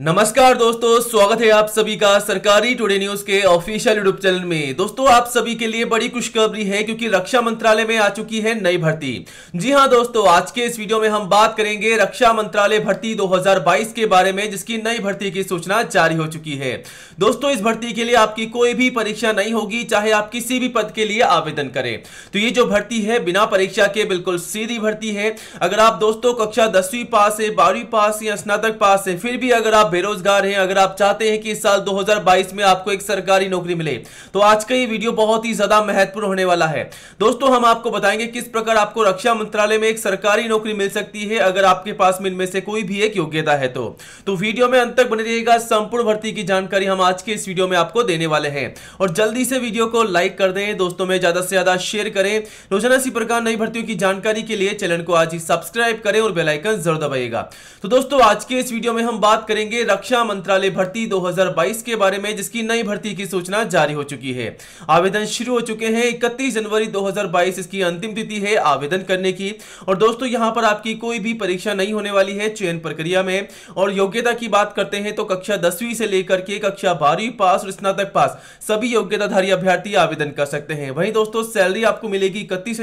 नमस्कार दोस्तों स्वागत है आप सभी का सरकारी टुडे न्यूज के ऑफिशियल यूट्यूब चैनल में दोस्तों आप सभी के लिए बड़ी खुशखबरी है क्योंकि रक्षा मंत्रालय में आ चुकी है नई भर्ती जी हां दोस्तों आज के इस वीडियो में हम बात करेंगे रक्षा मंत्रालय भर्ती 2022 के बारे में जिसकी नई भर्ती की सूचना जारी हो चुकी है दोस्तों इस भर्ती के लिए आपकी कोई भी परीक्षा नहीं होगी चाहे आप किसी भी पद के लिए आवेदन करें तो ये जो भर्ती है बिना परीक्षा के बिल्कुल सीधी भर्ती है अगर आप दोस्तों कक्षा दसवीं पास है बारहवीं पास या स्नातक पास है फिर भी अगर आप बेरोजगार हैं अगर आप चाहते हैं कि इस साल 2022 में आपको एक सरकारी नौकरी मिले तो आज का ये वीडियो बहुत ही ज्यादा महत्वपूर्ण होने वाला है दोस्तों हम आपको बताएंगे किस प्रकार आपको रक्षा मंत्रालय में एक सरकारी नौकरी मिल सकती है अगर आपके पास में इनमें से कोई भी एक योग्यता है तो, तो वीडियो में अंत तक बने रहिएगा संपूर्ण भर्ती की जानकारी हम आज के इस वीडियो में आपको देने वाले हैं और जल्दी से वीडियो को लाइक कर दें दोस्तों में ज्यादा से ज्यादा शेयर करें रोजाना इसी प्रकार नई भर्तियों की जानकारी के लिए चैनल को आज ही सब्सक्राइब करें और बेलाइकन जरूर दबाइएगा तो दोस्तों आज के इस वीडियो में हम बात करेंगे करेंगे रक्षा मंत्रालय भर्ती 2022 के बारे में जिसकी नई भर्ती की सूचना जारी हो चुकी है आवेदन शुरू हो चुके हैं 31 जनवरी 2022 इसकी अंतिम तिथि है आवेदन करने की और दोस्तों यहां पर आपकी कोई भी परीक्षा नहीं होने वाली है चयन प्रक्रिया में और योग्यता की बात करते हैं तो कक्षा दसवीं से लेकर के कक्षा बारहवीं पास और स्नातक पास सभी योग्यताधारी अभ्यर्थी आवेदन कर सकते हैं वहीं दोस्तों सैलरी आपको मिलेगी इकतीस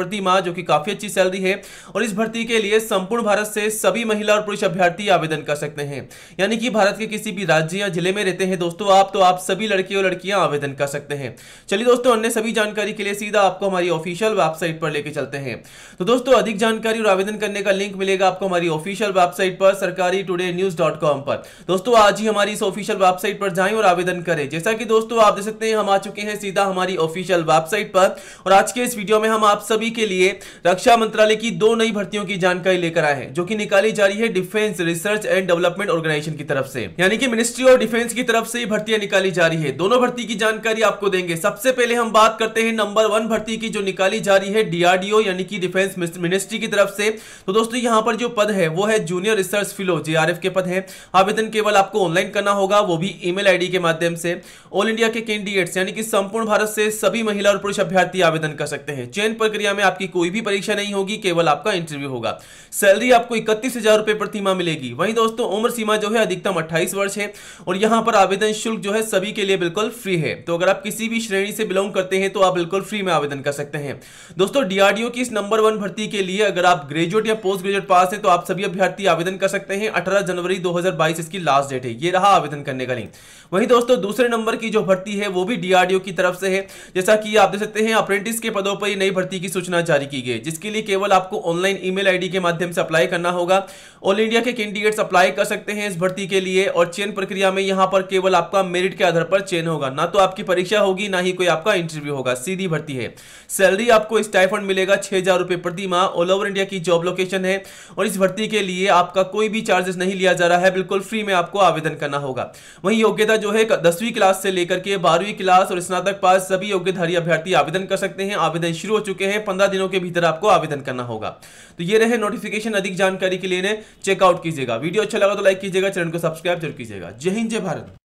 प्रति माह जो कि काफी अच्छी सैलरी है और इस भर्ती के लिए संपूर्ण भारत से सभी महिला और पुरुष अभ्यर्थी आवेदन कर सकते हैं यानी कि भारत के किसी भी राज्य या जिले में रहते हैं दोस्तों आप तो आप सभी लड़के और लड़कियां आवेदन कर सकते हैं चलिए दोस्तों अन्य सभी जानकारी के लिए सीधा आपको हमारी ऑफिशियल वेबसाइट पर लेके चलते हैं तो दोस्तों अधिक जानकारी और आवेदन करने का लिंक मिलेगा आपको हमारी ऑफिशियल वेबसाइट पर सरकारी टूडे न्यूज डॉट कॉम पर दोस्तों आज ही हमारी इस ऑफिशियल वेबसाइट पर जाएं और आवेदन करें जैसा कि दोस्तों आप देख सकते हैं हम आ चुके हैं सीधा हमारी ऑफिशियल वेबसाइट पर और आज के इस वीडियो में हम आप सभी के लिए रक्षा मंत्रालय की दो नई भर्तियों की जानकारी लेकर आए हैं जो कि निकाली जा रही है defence research and development organise organisation की तरफ से यानी कि मिनिस्ट्री ऑफ डिफेंस की तरफ से ही भर्तियां निकाली जा रही है दोनों भर्ती की जानकारी आपको देंगे सबसे पहले हम बात करते हैं नंबर वन भर्ती की जो निकाली जा रही है डीआरडीओ यानी कि डिफेंस मिनिस्ट्री की तरफ से तो दोस्तों यहाँ पर जो पद है वो है जूनियर रिसर्च फिलो जेआरएफ के पद है आवेदन केवल आपको ऑनलाइन करना होगा वो भी ईमेल आईडी के माध्यम से ऑल इंडिया के कैंडिडेट्स यानी कि संपूर्ण भारत से सभी महिला और पुरुष अभ्यर्थी आवेदन कर सकते हैं चयन प्रक्रिया में आपकी कोई भी परीक्षा नहीं होगी केवल आपका इंटरव्यू होगा सैलरी आपको इकतीस हजार रुपए प्रतिमा मिलेगी वहीं दोस्तों उम्र सीमा जो है अधिकतम अट्ठाईस वर्ष है और यहाँ पर आवेदन शुल्क जो है सभी के लिए बिल्कुल फ्री है तो अगर आप किसी भी श्रेणी से बिलोंग करते हैं तो आप बिल्कुल फ्री में आवेदन कर सकते हैं दोस्तों डीआरडीओ की इस नंबर वन भर्ती के लिए अगर आप ग्रेजुएट या पोस्ट ग्रेजुएट पास है तो आप सभी अभ्यर्थी आवेदन कर सकते हैं अठारह जनवरी दो इसकी लास्ट डेट है ये रहा आवेदन करने का लिंक वही दोस्तों दूसरे नंबर की जो भर्ती है वो भी डीआरडीओ की तरफ से है जैसा कि आप देख सकते हैं अप्रेंटिस के पदों पर नई भर्ती की सूचना जारी की गई जिसके लिए केवल आपको ऑनलाइन ईमेल आईडी के माध्यम से अप्लाई करना होगा ऑल इंडिया के कैंडिडेट्स अप्लाई कर सकते हैं इस भर्ती के लिए और चयन प्रक्रिया में यहाँ पर केवल आपका मेरिट के आधार पर चयन होगा ना तो आपकी परीक्षा होगी ना ही कोई आपका इंटरव्यू होगा सीधी भर्ती है सैलरी आपको स्टाइफंड मिलेगा छह हजार रुपये प्रति माह ऑल ओवर इंडिया की जॉब लोकेशन है और इस भर्ती के लिए आपका कोई भी चार्जेस नहीं लिया जा रहा है बिल्कुल फ्री में आपको आवेदन करना होगा वही योग्यता जो है दसवीं क्लास से लेकर के बारहवीं क्लास और स्नातक पास सभी योग्यधारी अभ्यर्थी आवेदन कर सकते हैं आवेदन शुरू हो चुके हैं पंद्रह दिनों के भीतर आपको आवेदन करना होगा तो ये रहे नोटिफिकेशन अधिक जानकारी के लिए चेकआउट कीजिएगा वीडियो अच्छा लगा तो लाइक कीजिएगा चैनल को सब्सक्राइब जरूर कीजिएगा जय हिंद जय भारत